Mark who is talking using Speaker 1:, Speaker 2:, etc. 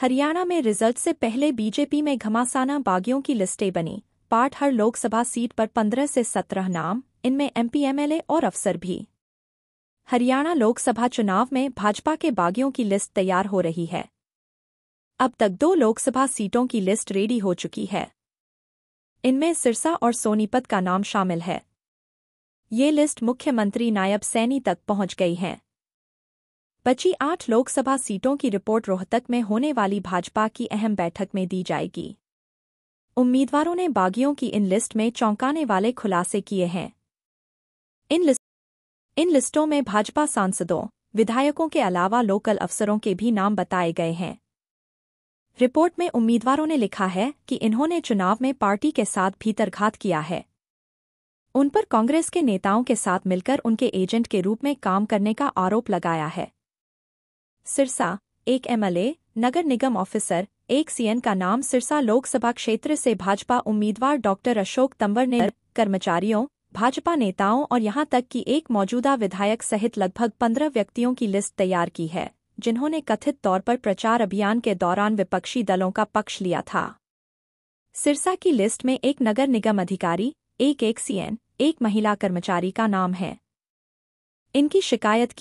Speaker 1: हरियाणा में रिजल्ट से पहले बीजेपी में घमासाना बागियों की लिस्टें बनी पाठ हर लोकसभा सीट पर पंद्रह से सत्रह नाम इनमें एमपी एमएलए और अफसर भी हरियाणा लोकसभा चुनाव में भाजपा के बागियों की लिस्ट तैयार हो रही है अब तक दो लोकसभा सीटों की लिस्ट रेडी हो चुकी है इनमें सिरसा और सोनीपत का नाम शामिल है ये लिस्ट मुख्यमंत्री नायब सैनी तक पहुंच गई है बची आठ लोकसभा सीटों की रिपोर्ट रोहतक में होने वाली भाजपा की अहम बैठक में दी जाएगी उम्मीदवारों ने बागियों की इन लिस्ट में चौंकाने वाले खुलासे किए हैं इन लिस्ट इन लिस्टों में भाजपा सांसदों विधायकों के अलावा लोकल अफसरों के भी नाम बताए गए हैं रिपोर्ट में उम्मीदवारों ने लिखा है कि इन्होंने चुनाव में पार्टी के साथ भीतरघात किया है उन पर कांग्रेस के नेताओं के साथ मिलकर उनके एजेंट के रूप में काम करने का आरोप लगाया है सिरसा एक एमएलए नगर निगम ऑफिसर एक सीएन का नाम सिरसा लोकसभा क्षेत्र से भाजपा उम्मीदवार डॉक्टर अशोक तंवर ने कर्मचारियों भाजपा नेताओं और यहां तक कि एक मौजूदा विधायक सहित लगभग पंद्रह व्यक्तियों की लिस्ट तैयार की है जिन्होंने कथित तौर पर प्रचार अभियान के दौरान विपक्षी दलों का पक्ष लिया था सिरसा की लिस्ट में एक नगर निगम अधिकारी एक एक सीएन एक महिला कर्मचारी का नाम है इनकी शिकायत की